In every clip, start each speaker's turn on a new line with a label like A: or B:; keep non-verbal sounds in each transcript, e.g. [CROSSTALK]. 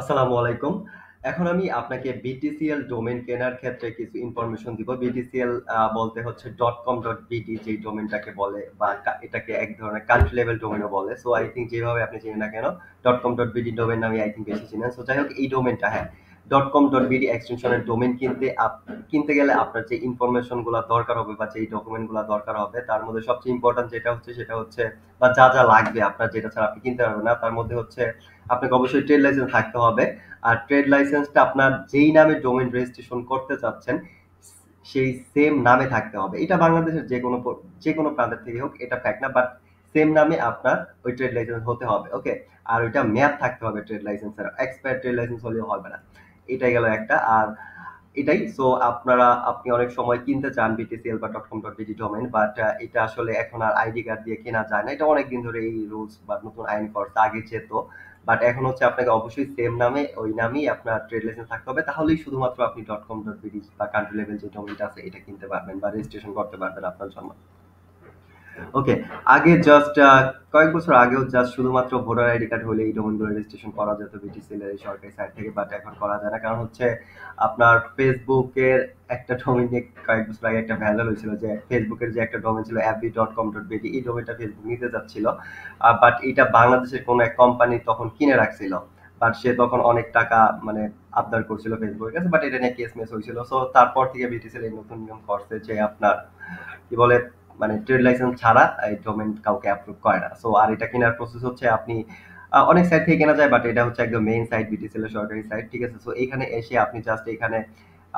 A: আসসালামু আলাইকুম এখন আমি আপনাকে বিটিসিএল ডোমেন কেনার ক্ষেত্রে কিছু ইনফরমেশন দিব বিটিসিএল বলতে হচ্ছে ডট কম ডট বিটি যে ডোমেনটাকে বলে বা এটাকে এক ধরনের কান্ট্রি লেভেল ডোমেনও বলে সো আই থিঙ্ক যেভাবে আপনি চেনেন না কেন dot com dot BT domain নামে আই থিঙ্ক বেশি চিনেন সো যাই হোক এই ডোমেনটা হ্যাঁ ডট কম ডট বিডি এক্সটেনশনের ডোমেন কিনতে কিনতে গেলে আপনার যে ইনফরমেশনগুলো দরকার হবে বা যে ডকুমেন্টগুলো দরকার হবে তার মধ্যে সবচেয়ে ইম্পর্টেন্ট যেটা হচ্ছে সেটা হচ্ছে বা যা যা লাগবে আপনার যেটা ছাড়া আপনি কিনতে পারবেন না তার মধ্যে হচ্ছে আপনাকে অবশ্যই ট্রেড লাইসেন্স থাকতে হবে আর ট্রেড লাইসেন্সটা আপনার যেই নামে ডোমেন রেজিস্ট্রেশন করতে চাচ্ছেন সেই সেম নামে থাকতে হবে এটা বাংলাদেশের যে কোনো যে কোনো প্রান্তের থেকে হোক এটা ফ্যাক্ট না বাট সেম নামে আপনার ওই ট্রেড লাইসেন্স হতে হবে ওকে আর ওইটা মেয়াদ থাকতে হবে ট্রেড লাইসেন্সের এক্সপায়ার ট্রেড লাইসেন্স হলেও হবে না এটাই গেল একটা আর এটাই সো আপনারা আপনি অনেক সময় কিনতে চান বিটিসিএল বা dot com dot BD domain but এটা আসলে এখন আর আইডি কার্ড দিয়ে কেনা যায় না এটা অনেকদিন ধরে এই রুলস বা নতুন আইন করছে আগে যেত বাট এখন হচ্ছে আপনাকে অবশ্যই সেম নামে ওই নামেই আপনার ট্রেড লাইসেন্স থাকতে হবে তাহলেই শুধুমাত্র আপনি ডট কম ডট বিডি বা কান্ট্রি লেভেল যে ডোমেনটা আছে এটা কিনতে পারবেন বা রেজিস্ট্রেশন করতে পারবেন আপনার জন্য ওকে আগে জাস্ট কয়েক বছর আগেও জাস্ট শুধুমাত্র ভোটার আইডি কার্ড হলে এইটা ডোমেনগুলো রেজিস্ট্রেশন করা যেত বিটিসি এর সরকারি সাইট থেকে বাট এখন করা যায় না কারণ হচ্ছে আপনার ফেসবুকের একটা ডোমেইন নিয়ে কয়েক বছর আগে একটা ভ্যাজাল হয়েছিল যে ফেসবুকের যে একটা ডোমেইন ছিল অ্যাপি ডট কম ডট বিটি এই ডোমেইনটা ফেসবুক নিতে যাচ্ছিল বাট এটা বাংলাদেশের কোনো এক কোম্পানি তখন কিনে রাখছিল বাট সে তখন অনেক টাকা মানে আবদার করছিল ফেসবুকের কাছে বাট এটা নিয়ে কেস মেস হয়েছিল সো তারপর থেকে বিটিসি এই নতুন নিয়ম করছে যে আপনার কি বলে মানে ট্রেড লাইসেন্স ছাড়া এই ডোমেন কাউকে অ্যাপ্রুভ করে না সো আর এটা কেনার প্রসেস হচ্ছে আপনি অনেক সাইট থেকে কেনা যায় বাট এটা হচ্ছে একদম মেইন সাইট বিটিসিএল এর সরকারি সাইট ঠিক আছে সো এখানে এসে আপনি জাস্ট এখানে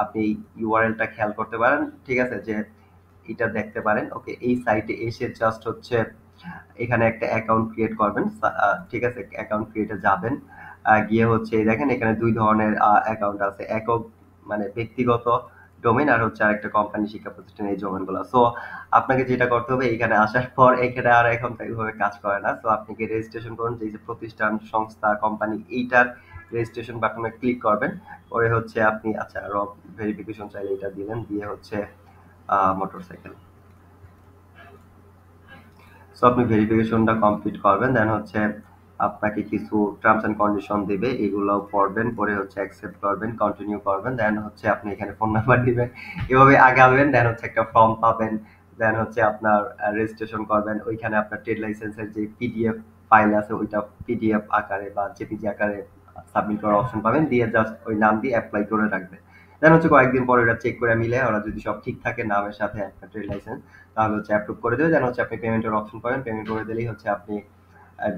A: আপনি ইউআরএলটা খেয়াল করতে পারেন ঠিক আছে যে এটা দেখতে পারেন ওকে এই সাইটে এসে জাস্ট হচ্ছে এখানে একটা অ্যাকাউন্ট ক্রিয়েট করবেন ঠিক আছে অ্যাকাউন্ট ক্রিয়েটে যাবেন গিয়ে হচ্ছে দেখেন এখানে দুই ধরনের অ্যাকাউন্ট আছে একক মানে ব্যক্তিগত ডোমেন আর হচ্ছে আর একটা কোম্পানি শিক্ষা প্রতিষ্ঠান এই ডোমেনগুলো সো আপনাকে যেটা করতে হবে এখানে আসার পর এখানে আর এখন এইভাবে কাজ করে না তো আপনি আপনাকে রেজিস্ট্রেশন করুন যে প্রতিষ্ঠান সংস্থা কোম্পানি এইটার রেজিস্ট্রেশন বাটনে ক্লিক করবেন পরে হচ্ছে আপনি আচ্ছা আরও ভেরিফিকেশন চাইলে এটা দিলেন দিয়ে হচ্ছে মোটরসাইকেল সো আপনি ভেরিফিকেশনটা কমপ্লিট করবেন দেন হচ্ছে আপনাকে কিছু টার্মস অ্যান্ড কন্ডিশন দেবে এগুলো পড়বেন পরে হচ্ছে অ্যাকসেপ্ট করবেন কন্টিনিউ করবেন দেন হচ্ছে আপনি এখানে ফোন নাম্বার [LAUGHS] দিবেন এভাবে আগাবেন দেন হচ্ছে একটা ফর্ম পাবেন দেন হচ্ছে আপনার রেজিস্ট্রেশন করবেন ওইখানে আপনার ট্রেড লাইসেন্সের যে পিডিএফ ফাইল আছে ওইটা পিডিএফ আকারে বা জেপিজি আকারে সাবমিট করার অপশন পাবেন দিয়ে জাস্ট ওই নাম দিয়ে অ্যাপ্লাই করে রাখবেন দেন হচ্ছে কয়েকদিন পরে ওটা চেক করে মিলে ওরা যদি সব ঠিক থাকে নামের সাথে একটা ট্রেড লাইসেন্স তাহলে হচ্ছে অ্যাপ্রুভ করে দেবে দেন হচ্ছে আপনি পেমেন্টের অপশন পাবেন পেমেন্ট করে দিলেই হচ্ছে আপনি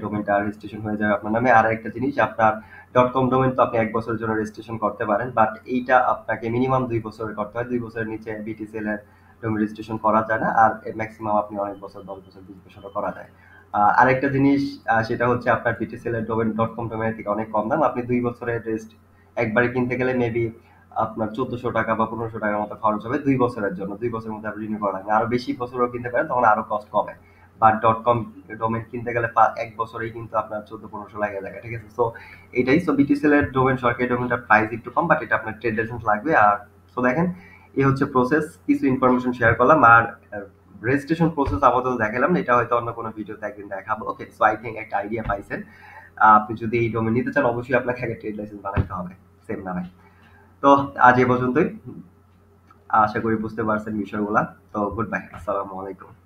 A: ডোমেনটা রেজিস্ট্রেশন হয়ে যাবে আপনার নামে আর একটা জিনিস আপনার ডট কম ডোমেন তো আপনি এক বছরের জন্য রেজিস্ট্রেশন করতে পারেন বাট এইটা আপনাকে মিনিমাম দুই বছরের করতে হয় দুই বছরের নিচে বিটিসিএল এর ডোমেন রেজিস্ট্রেশন করা যায় না আর ম্যাক্সিমাম আপনি অনেক বছর দশ বছর বিশ বছর করা যায় আরেকটা জিনিস সেটা হচ্ছে আপনার বিটিসিএল এর ডোমেন ডট কম ডোমেনের থেকে অনেক কম দাম আপনি দুই বছরের রেস্ট একবারে কিনতে গেলে মেবি আপনার চোদ্দশো টাকা বা পনেরোশো টাকার মতো খরচ হবে দুই বছরের জন্য দুই বছরের মধ্যে আপনি রিনিউ করা আরো বেশি বছরও কিনতে পারেন তখন আরো কস্ট কমে বা ডট কম ডোমেন কিনতে গেলে এক বছরেই কিন্তু আপনার চোদ্দ পনেরোশো লাগে যাবে ঠিক আছে সো এটাই সো বিটিসেল এর ডোমেন সরকারি ডোমেনটার প্রাইস একটু কম বাট এটা আপনার ট্রেড লাইসেন্স লাগবে আর সো দেখেন এ হচ্ছে প্রসেস কিছু ইনফরমেশন শেয়ার করলাম আর রেজিস্ট্রেশন প্রসেস আপাতত দেখালাম এটা হয়তো অন্য কোনো ভিডিওতে একদিন দেখাবো ওকে সো আই থিঙ্ক একটা আইডিয়া পাইছেন আপনি যদি এই ডোমেন নিতে চান অবশ্যই আপনাকে আগে ট্রেড লাইসেন্স বানাইতে হবে সেম না ভাই তো আজ এ পর্যন্তই আশা করি বুঝতে পারছেন বিষয়গুলা তো গুড বাই আসসালামু আলাইকুম